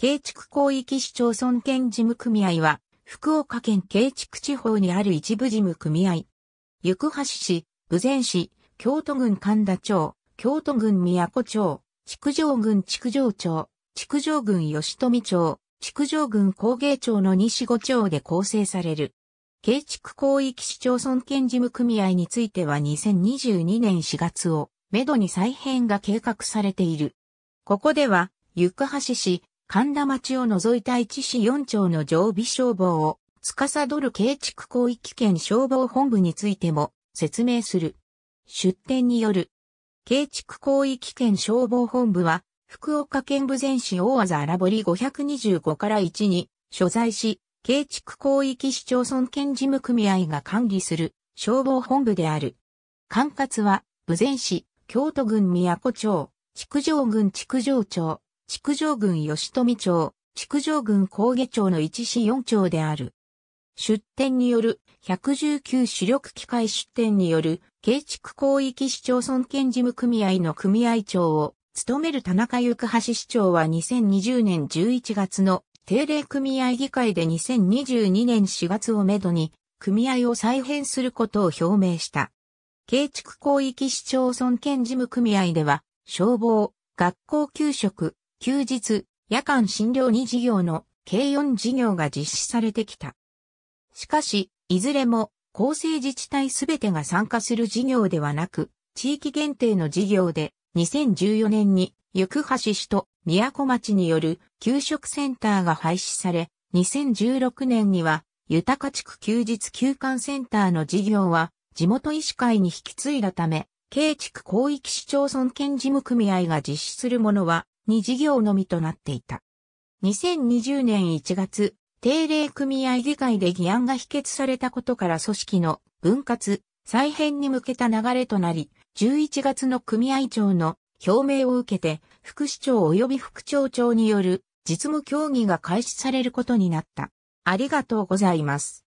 軽築広域市町村県事務組合は、福岡県軽築地方にある一部事務組合。行橋市、豊前市、京都郡神田町、京都郡宮古町、築城郡築城町、築城郡吉富町、築城郡工芸町の西五町で構成される。軽築広域市町村県事務組合については2022年4月を、めどに再編が計画されている。ここでは、行橋市、神田町を除いた一市四町の常備消防を司る建築広域圏消防本部についても説明する。出典による。建築広域圏消防本部は、福岡県武前市大和荒堀525から1に所在し、建築広域市町村県事務組合が管理する消防本部である。管轄は、武前市、京都郡宮古町、築城郡築城町、築城郡吉富町、築城郡高下町の一市四町である。出展による119主力機械出展による建築広域市町村県事務組合の組合長を務める田中行橋市長は2020年11月の定例組合議会で2022年4月をめどに組合を再編することを表明した。建築広域市町村県事務組合では消防、学校給食、休日、夜間診療2事業の計4事業が実施されてきた。しかし、いずれも、厚生自治体すべてが参加する事業ではなく、地域限定の事業で、2014年に、行橋市と宮古町による給食センターが廃止され、2016年には、豊か地区休日休館センターの事業は、地元医師会に引き継いだため、京地区広域市町村県事務組合が実施するものは、2事業のみとなっていた。2020年1月、定例組合議会で議案が否決されたことから組織の分割、再編に向けた流れとなり、11月の組合長の表明を受けて、副市長及び副町長による実務協議が開始されることになった。ありがとうございます。